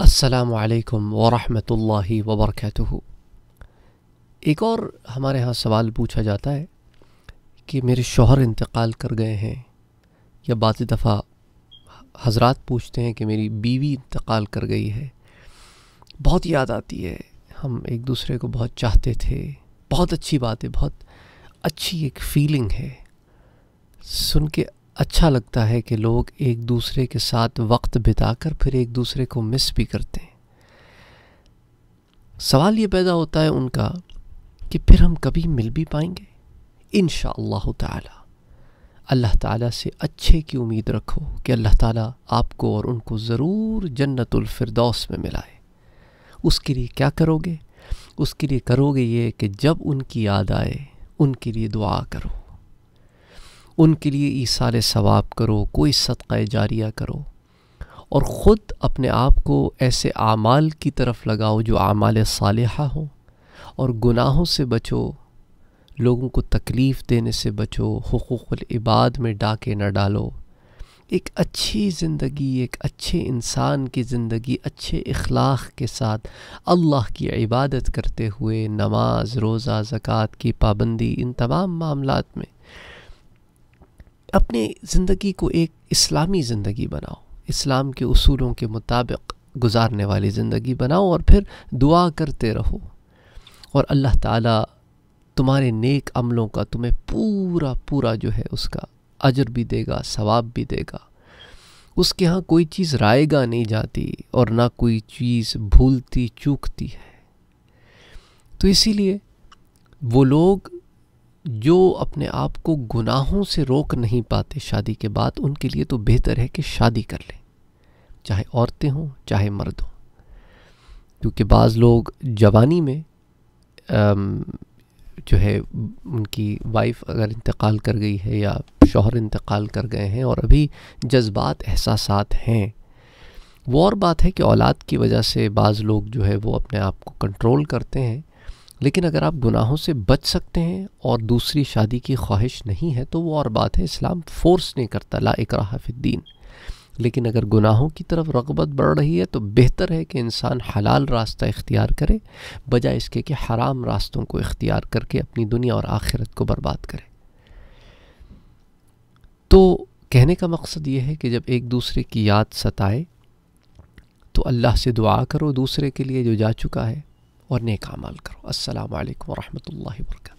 अस्सलाम वालेकुम वरहमतुल्लाहि वबरकatuह एक और हमारे यहाँ सवाल पूछा जाता है कि मेरे शोहर इंतकाल कर गए हैं या बाज़ दफ़ा हजरत पूछते हैं कि मेरी बीवी इंतकाल कर गई है बहुत याद आती है हम एक दूसरे को बहुत चाहते थे बहुत अच्छी बात है बहुत अच्छी एक फीलिंग है सुन के अच्छा लगता है कि लोग एक दूसरे के साथ वक्त बिताकर फिर एक दूसरे को मिस भी करते हैं सवाल ये पैदा होता है उनका कि फिर हम कभी मिल भी पाएंगे इन ताला अल्लाह ताला से अच्छे की उम्मीद रखो कि अल्लाह ताला आपको और उनको ज़रूर जन्नतफरदौस में मिलाए उसके लिए क्या करोगे उसके लिए करोगे ये कि जब उनकी याद आए उनके लिए दुआ करो उनके लिए ईसार सवाब करो कोई सदक़ जारिया करो और ख़ुद अपने आप को ऐसे आमाल की तरफ लगाओ जो आमाल साल हो और गुनाहों से बचो लोगों को तकलीफ़ देने से बचो हकूक़लबाद में डाके न डालो एक अच्छी ज़िंदगी एक अच्छे इंसान की ज़िंदगी अच्छे अखलाक़ के साथ अल्लाह की इबादत करते हुए नमाज रोज़ा ज़क़़त की पाबंदी इन तमाम मामलों में अपनी ज़िंदगी को एक इस्लामी ज़िंदगी बनाओ इस्लाम के असूलों के मुताबिक गुजारने वाली ज़िंदगी बनाओ और फिर दुआ करते रहो और अल्लाह ताला तुम्हारे नेक अमलों का तुम्हें पूरा पूरा जो है उसका अजर भी देगा सवाब भी देगा उसके यहाँ कोई चीज़ रायगा नहीं जाती और ना कोई चीज़ भूलती चूकती है तो इसीलिए वो लोग जो अपने आप को गुनाहों से रोक नहीं पाते शादी के बाद उनके लिए तो बेहतर है कि शादी कर लें चाहे औरतें हों चाहे मर्द हों क्योंकि बाज़ लोग जवानी में जो है उनकी वाइफ अगर इंतकाल कर गई है या शोहर इंतकाल कर गए हैं और अभी जज्बात एहसास हैं वो और बात है कि औलाद की वजह से बाज़ लोग जो है वो अपने आप को कंट्रोल करते हैं लेकिन अगर आप गुनाहों से बच सकते हैं और दूसरी शादी की ख्वाहिश नहीं है तो वो और बात है इस्लाम फोर्स नहीं करता ला इकराफिद्दीन लेकिन अगर गुनाहों की तरफ रगबत बढ़ रही है तो बेहतर है कि इंसान हलाल रास्ता इख्तियार करे बजाय इसके कि हराम रास्तों को इख्तियार करके अपनी दुनिया और आखिरत को बर्बाद करे तो कहने का मकसद ये है कि जब एक दूसरे की याद सताए तो अल्लाह से दुआ करो दूसरे के लिए जो जा चुका है ورنيك عمالكرو السلام عليكم ورحمة الله وبركاته